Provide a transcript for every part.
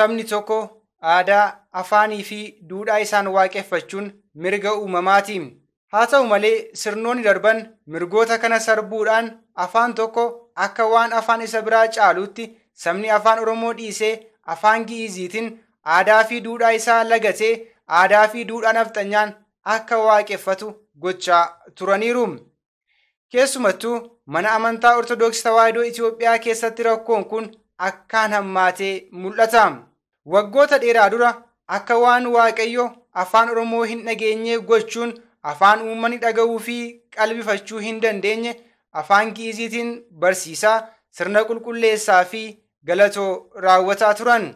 sabni tokko aadaa, afaanii fi duudhaa isaan waaqeffachuun mirga uumamaati. Haa ta'u malee sirnoonni darban mirgoota kana sarbuudhaan afaan tokko akka waan afaan isa biraa caaluutti sabni afaan Oromoo dhiisee afaan Gi'iziitiin aadaa fi duudhaa isaa lagatee aadaa fi duudhaa nafxanyaan akka waaqeffatu gochaa turaniiru. Keessumattuu mana amantaa Ortodoksii Tawaahidoo Itoophiyaa keessatti rakkoon kun akkaan hammaatee mul'ata. Waggoota dheeraa dura akka waan Waaqayyo afaan Oromoo hin dhageenye gochuun afaan uummanni dhaga'uu fi qalbifachuu hin dandeenye afaan Gi'iziitiin barsiisaa sirna qulqulleessaa fi galatoo raawwataa turan.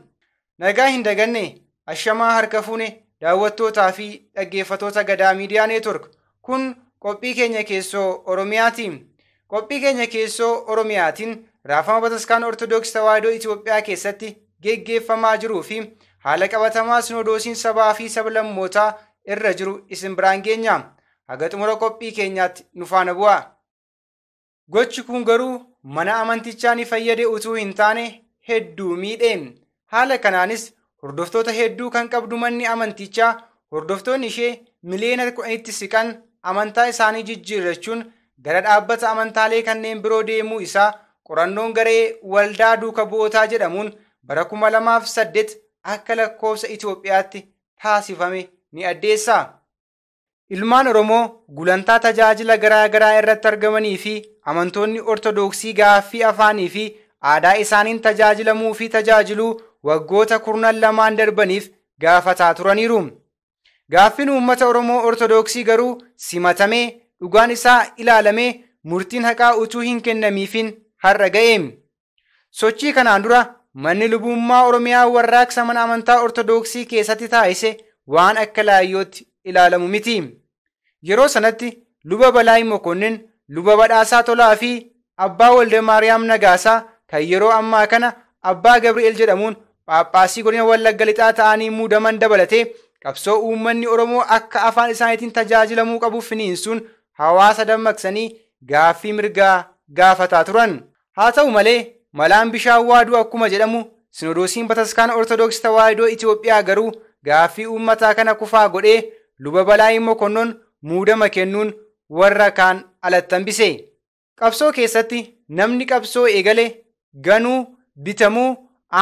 Nagaa hin daganne ashamaa harka fuune daawwattootaa fi dhaggeeffatoota gadaa miidiyaa neetwork kun qophii keenya keessoo Oromiyaati. Qophii keenya keessoo Oromiyaatiin raafama Bataskaan Ortodoksii Tawaahidoo Itoophiyaa keessatti geggeeffamaa jiruufi haala qabatamaa sinodosiin sabaa fi sab-lammootaa irra jiru isin biraan geenya haga xumura qophii keenyaatti nu faana bu'aa. Gochi kun garuu mana amantichaa ni fayyade utuu hin taane hedduu miidheen haala kanaanis hordoftoota hedduu kan qabdu manni amantichaa hordoftoonni ishee miliyoona itti siqan amantaa isaanii jijjiirrachuun gara dhaabbata amantaalee kanneen biroo deemuu isaa qorannoon garee waldaa duuka bu'ootaa jedhamuun bara kuma lamaaf akka lakkoofsa Itoophiyaatti taasifame ni addeessaa? Ilmaan Oromoo gulantaa tajaajila garaa garaa irratti argamanii fi amantoonni Ortodoksii gaaffii afaanii fi aadaa isaaniin tajaajilamuu fi tajaajiluu waggoota kurnan lamaan darbaniif gaafataa turaniiru. Gaaffiin uummata Oromoo Ortodoksii garuu simatamee dhugaan isaa ilaalamee murtiin haqaa utuu hin kennamiifin har'a ga'eemi. Sochii kanaan dura Manni lubummaa Oromiyaa warraaqsa mana amantaa Ortodoksii keessatti taasise waan akka laayyootti ilaalamu miti. Yeroo sanatti luba Balaayi Mokonnin, luba Badhaasaa Tolaa fi abbaa Walde Maariyaam Nagaasaa kan yeroo ammaa kana abbaa Gabri'eel jedhamuun Phaaphaasii godina Wallagga Lixaa ta'anii muudaman dabalatee qabsoo uummanni Oromoo akka afaan isaaniitiin tajaajilamuu qabuuf finiinsuun hawaasa dammaqsanii gaaffii mirgaa gaafataa turan. Haa ta'u malee Malaan bishaan waaduu akkuma jedhamu Sinodoosiin Bataskaana ortodoksita Tawaahidoo Itoophiyaa garuu gaaffii uummataa kana kufaa godhee luba balaa'iin mokonnoon muudama kennuun warra kaan alattambise. Qabsoo keessatti namni qabsoo egale ganuu bitamuu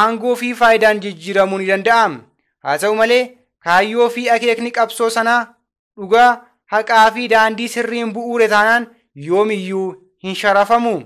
aangoo fi faayidaan jijjiiramuu ni danda'ama. Haa ta'u malee kaayyoo fi akeekni qabsoo sanaa dhugaa haqaa fi daandii sirriin bu'uure taanaan yoomiyyuu hin sharafamu.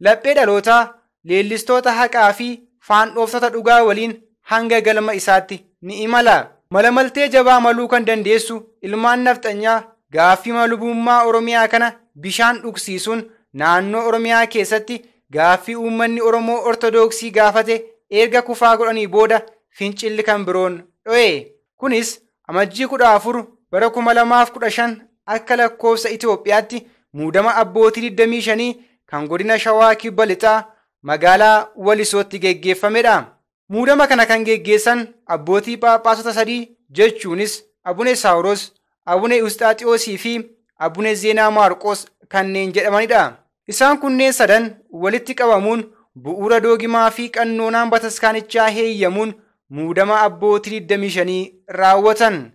Laphee dhalootaa leellistoota haqaa fi faandhooftota dhugaa waliin hanga galma isaatti ni imala. Mala maltee jabaa maluu kan dandeessu ilmaan nafxanyaa gaaffii lubummaa Oromiyaa kana bishaan dhugsiisuun naannoo Oromiyaa keessatti gaaffii uummanni Oromoo ortodoksii gaafate erga kufaa godhanii booda fincilli kan biroon dho'e. Kunis amajjii kudha afur bara kuma lamaaf kudha shan akka lakkoofsa Itoophiyaatti muudama abbootii 25 kan godina Shawaa Kibba Lixaa magaalaa Walisootti geggeeffamedha. Muudama kana kan geggeessan abbootii Phaaphaasota sadii jechuunis Abune Saawuros, Abune Usxaaxiyoosii fi Abune Zeenaa Maarqoos kanneen jedhamanidha. Isaan kunneen sadan walitti qabamuun bu'uura doogimaa fi qannoonaan bataskaanichaa heeyyamuun muudama abbootii 25 raawwatan.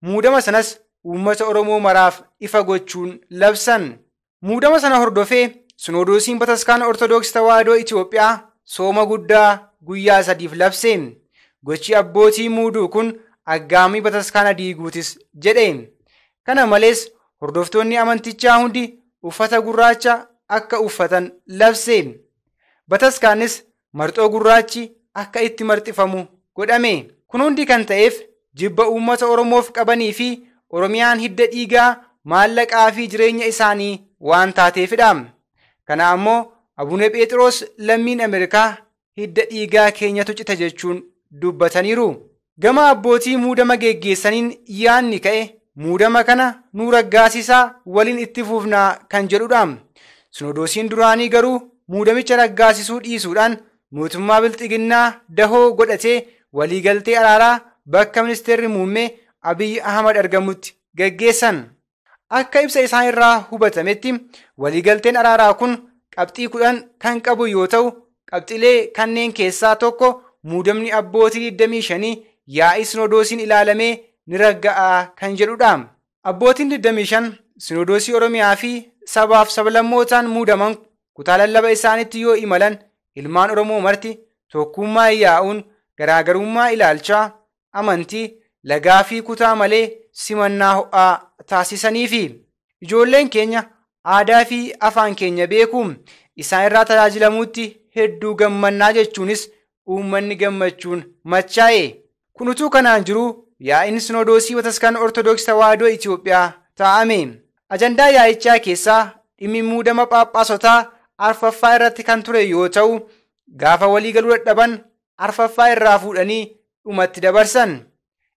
Muudama sanas uummata Oromoo maraaf ifa gochuun labsan. Muudama sana hordofee Sunuuduusiin Bataskaana Ortoodooksii Tawaahidoo Itoophiyaa sooma guddaa guyyaa sadiif labseen gochi abbootii muuduu kun aggaamii Bataskaana diiguutis jedhee. Kana malees hordoftoonni amantichaa hundi uffata gurraacha akka uffatan labsee Bataskaanis marxoo gurraachi akka itti marxifamu godhame. Kun hundi kan ta'eef jibba uummata Oromoof qabanii fi Oromiyaan hidda dhiigaa maallaqaa fi jireenya isaanii waan taateefidha. Kana ammoo Abunee Phexros lammiin Ameerikaa hidda dhiigaa keenyatu cita jechuun dubbataniiru. Gama abbootii muudama geggeessaniin yaanni ka'e muudama kana nuu raggaasisaa waliin itti fuufnaa kan jedhudha. Sinodoosiin duraanii garuu muudamicha raggaasisuu dhiisuudhaan mootummaa bilxiginnaa dahoo godhatee waliigaltee araaraa bakka ministeerri muummee Abiyyi Ahmad argamutti geggeessan. akka ibsa isaan irraa hubatametti waliigalteen araaraa kun qabxii kudhan kan qabu yoo ta'u qabxilee kanneen keessaa tokko muudamni abbootii 25 yaa'ii sinodoosiin ilaalamee ni ragga'aa kan jedhudha. Abbootiin 25 sinodoosii Oromiyaa fi sabaaf sablammootaan muudaman kutaa lallaba isaanitti yoo imalan ilmaan Oromoo marti tokkummaa yaa'uun garaagarummaa ilaalchaa amantii lagaa fi kutaa malee simannaa ho'aa taasisaniifi ijoolleen keenya aadaa fi afaan keenya beekuun isaan irraa tajaajilamuutti hedduu gammannaa jechuunis uummanni gammachuun machaa'e. Kunutuu kanaan jiru yaa'in sinoodoosii wataskan Ortodoksii Tawaahidoo Itoophiyaa taa'ame. Ajandaa yaa'ichaa keessaa dhimmi muudama Phaaphaasotaa arfaffaa irratti kan ture yoo ta'u, gaafa waliigaluu dadhaban arfaffaa irraa fuudhanii dhumatti dabarsan.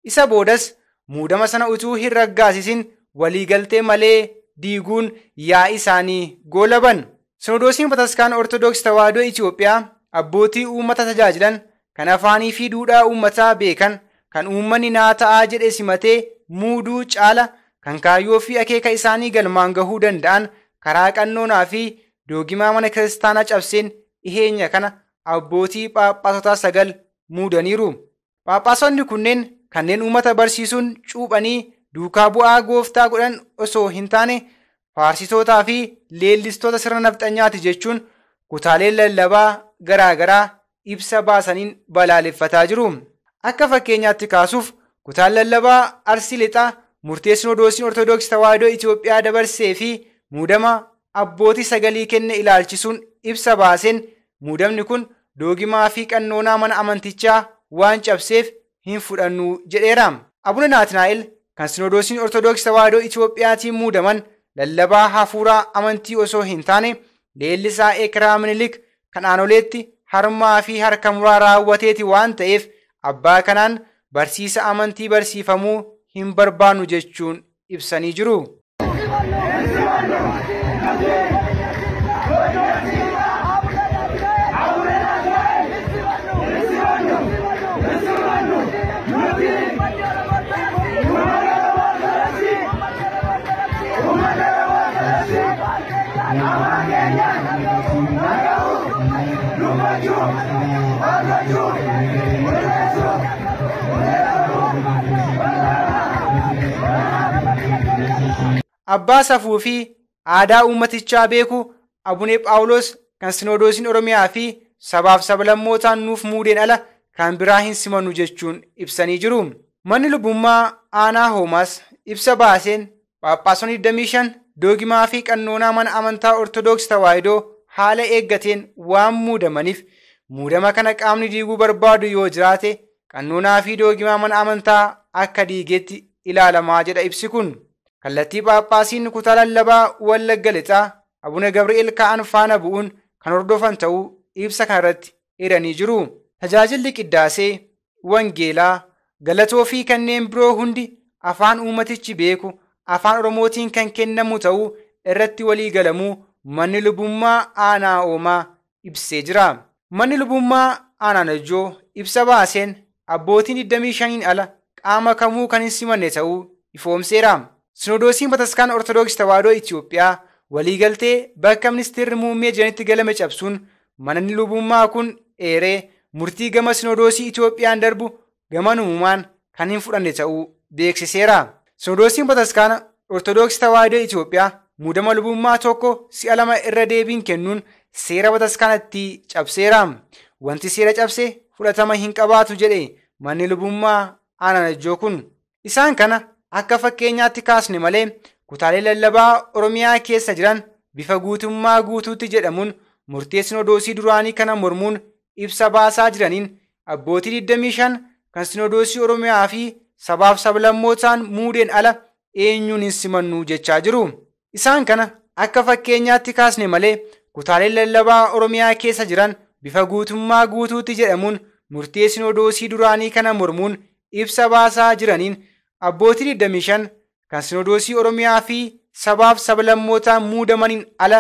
Isa boodas muudama sana utuu hin raggaasisin waliigaltee malee diiguun yaa isaanii goolaban. Sinodoosiin Bataskaana Ortodoksii Tawaahidoo Itoophiyaa abbootii uummata tajaajilan kan afaanii fi duudhaa uummataa beekan kan uummanni naa ta'aa jedhe simatee muuduu caala kan kaayyoo fi akeeka isaanii galmaan gahuu danda'an karaa qannoonaa fi doogimaa mana kiristaanaa cabseen dhiheenya kana abbootii phaaphaatotaa sagal muudaniiru. Phaaphaasonni kunneen kanneen uummata barsiisuun cuuphanii duukaa bu'aa gooftaa godhan osoo hin taane faarsitootaa fi leellistoota sirna nafxanyaati jechuun kutaalee lallabaa garaa garaa ibsa baasaniin balaaleffataa jiru. Akka fakkeenyaatti kaasuuf kutaan lallabaa Arsii Lixaa murteessin odoosiin Ortoodooksii Tawaahidoo Itoophiyaa dabarsee fi muudama abbootii sagalii kenne ilaalchisuun ibsa baaseen muudamni kun doogimaa fi qannoonaa mana amantichaa waan cabseef hin fudhannu jedheera. Abuna Naatnaa'el kan sinoodosiin Ortoodooksii Tawaahidoo Itoophiyaatiin muudaman lallabaa hafuuraa amantii osoo hin taane leellisaa Ekiraa Minilik kan aanoleetti harmaa fi harka muraa raawwateeti waan ta'eef abbaa kanaan barsiisa amantii barsiifamuu hin barbaannu jechuun ibsanii jiru. Abbaa safuu fi aadaa uummatichaa beeku abunee Phaawulos kan sinoodosiin Oromiyaa fi sabaaf sab-lammootaan nuuf muudeen ala kan biraa hin simannu jechuun ibsanii jiru. Manni lubbummaa aanaa hoomaas ibsa baaseen Phaaphaasonni 25 doogimaa fi qannoonaa mana amantaa Ortoodooksii Tawaahidoo haala eeggateen waan muudamaniif muudama kana qaamni diiguu barbaadu yoo jiraate qannuunaa fi doogimaa mana amantaa akka diigeetti ilaalamaa jedha ibsi kun. Kallattii Phaaphaasiin kutaa lallabaa Wallagga Lixaa Abuna Gabri'eel ka'an faana bu'uun kan hordofan ta'uu ibsa kanarratti hidhanii jiru. Tajaajilli qiddaasee, wangeelaa, galatoo fi kanneen biroo hundi afaan uummatichi beeku afaan Oromootiin kan kennamu ta'uu irratti walii galamuu manni lubummaa aanaa oomaa ibsee jira. Manni lubummaa aanaan ibsa baaseen abbootiin 25 ala qaama kamuu kan hin simanne ta'uu ifoomseera. Sinodoosiin Bataskaana Ortodoksii Tawaahidoo Itoophiyaa waliigaltee bakka ministeerri muummee jiranitti galame cabsuun manni lubummaa kun eeree murtii gama sinodoosii Itoophiyaan darbu gamanumumaan kan hin fudhanne ta'uu beeksiseera. Sinodoosiin Bataskaana Ortodoksii Tawaahidoo Itoophiyaa muudama lubummaa tokko si'a lama irra deebiin kennuun seera kanatti cabseera Wanti seera cabse fudhatama hin qabaatu jedhe manni lubummaa ijoo kun. Isaan kana akka fakkeenyaatti kaasne malee kutaalee lallabaa Oromiyaa keessa jiran bifa guutummaa guutuutti jedhamuun murtee odoosii duraanii kana mormuun ibsa baasaa jiraniin abbootii 25 kan sinodoosii Oromiyaa fi sabaaf sablammootaan muudeen ala eenyuun hin simannu jechaa jiru. Isaan kana akka fakkeenyaatti kaasne malee kutaaleen lallabaa Oromiyaa keessa jiran bifa guutummaa guutuutti jedhamuun murtee sinodoosii duraanii kana mormuun ibsa baasaa jiraniin abbootii 25 kan sinodoosii Oromiyaa fi sabaaf sab-lammootaan muudamaniin ala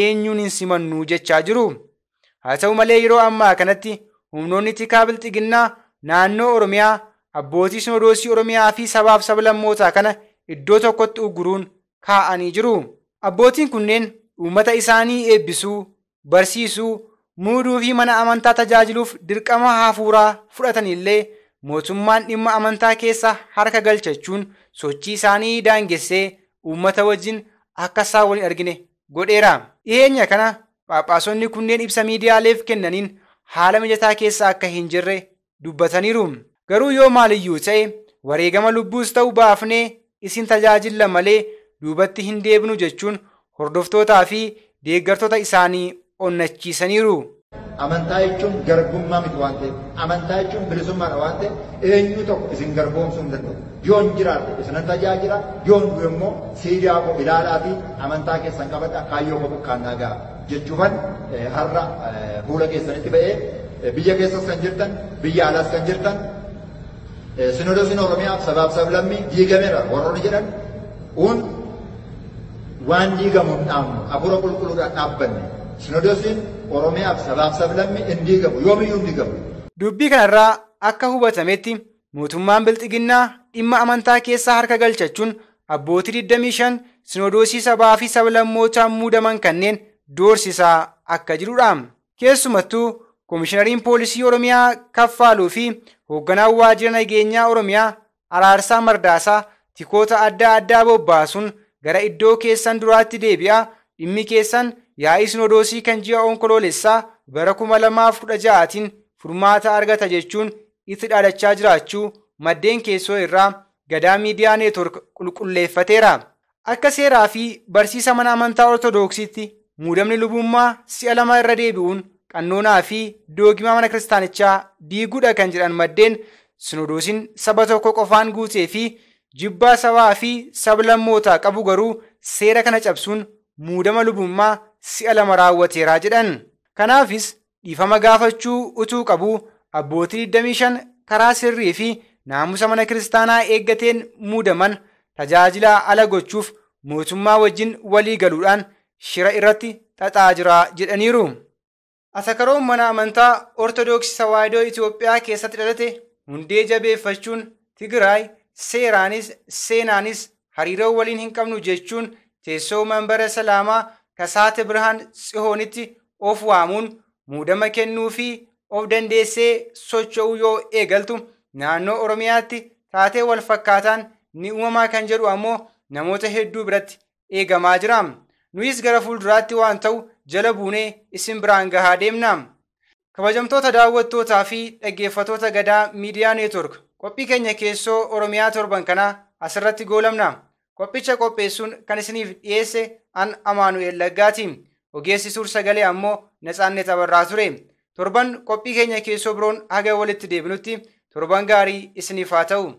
eenyuun hin simannu jechaa jiru. Haa ta'u malee yeroo ammaa kanatti humnoonni tikaa bilxiginnaa naannoo Oromiyaa abbootii sinodoosii Oromiyaa fi sabaaf sab-lammootaa kana iddoo tokkotti uguruun kaa'anii jiru. Abbootiin kunneen uummata isaanii eebbisuu, barsiisuu, muuduu fi mana amantaa tajaajiluuf dirqama hafuuraa fudhatanillee mootummaan dhimma amantaa keessa harka galchachuun sochii isaanii daangessee uummata wajjin akka isaan waliin argine godheera. dhiheenya kana Phaaphaasonni kunneen ibsa miidiyaaleef kennaniin haala mijataa keessa akka hin jirre dubbataniiru. Garuu yoo maaliyyuu ta'e wareegama lubbuus ta'u baafnee isin tajaajilla malee duubatti hin deebinu jechuun hordoftootaa fi deeggartoota isaanii onnachiisaniiru. Amantaa jechuun garbummaa miti waan ta'eef, amantaa jechuun bilisummaadha waan ta'eef, eenyu tokko isin garboomsuu hin danda'u. Yoon jiraate isin isinan tajaajila, yoon du'e immoo siidaa koo ilaalaa fi amantaa keessan qabadha, kaayyoo koo bukkaan naagaa Jechuufan har'a fuula keessanitti ba'ee biyya keessas kan jirtan, biyya alaas kan jirtan, sinodosiin Oromiyaaf sabaaf sablammii diigameera warroonni jedhan uun waan diigamu hin qulqulluudhaan dhaabbanne sinodoosiin oromiyaaf sabaaf hin diigamu yoomiyyuu hin diigamu. Dubbii kanarraa akka hubatametti mootummaan bilxiginnaa dhimma amantaa keessaa harka galchachuun abbootii 25 sinodoosii sabaa fi sablammootaan muudaman kanneen doorsisaa akka jirudha Keessumattuu Komishinariin Poolisii Oromiyaa Kaffaaluu fi hoogganaan waajjira nageenyaa Oromiyaa Araarsaa Mardaasaa tikoota adda addaa bobbaasuun gara iddoo keessan duraatti deebi'a dhimmi keessan yaa'ii sinodoosii kan ji'a onkoloolessaa bara kuma lamaaf kudha furmaata argata jechuun itti dhaadachaa jiraachuu maddeen keessoo irraa gadaa miidiyaa neetwork qulqulleeffateera. Akka seeraa fi barsiisa mana amantaa ortodoksiitti muudamni lubummaa si'a lama irra deebi'uun qannoonaa fi doogimaa mana kiristaanichaa diiguudha kan jedhan maddeen sinodoosiin saba tokko qofaan guutee fi jibbaa sabaa fi mootaa qabu garuu seera kana cabsuun muudama lubummaa si'a lama raawwateeraa jedhan. Kanaafis dhiifama gaafachuu utuu qabu abbootii 25 karaa sirrii fi naamusa mana kiristaanaa eeggateen muudaman tajaajila ala gochuuf mootummaa wajjin walii galuudhaan shira irratti xaxaa jira jedhaniiru. karoon mana amantaa ortodoksi sawaadoo Itoophiyaa keessatti dhalate hundee jabeeffachuun Tigraay seeraanis seenaanis hariiroo waliin hin qabnu jechuun teessoo manbara salaamaa kasaate birhaan tsihoonitti of waamuun muudama kennuu fi of dandeessee socho'uu yoo eegaltu naannoo oromiyaatti taatee walfakkaataan ni uumamaa kan jedhu ammoo namoota hedduu biratti eegamaa jira. Nuyis gara fuulduraatti waan ta'u jala buunee isin biraan gahaa deemna. Kabajamtoota daawwattootaa fi dhaggeeffatoota gadaa miidiyaa neetwork Qophii keenya keessoo Oromiyaa torban kanaa asirratti goolamna. Qophicha qopheessuun kan isiniif dhiyeesse an Amaanu'eel Laggaati. Ogeessi sagalee ammoo Natsaannet Abarraa ture. Torban qophii keenya keessoo biroon haga walitti deebinutti torban gaarii isiniif haa ta'u.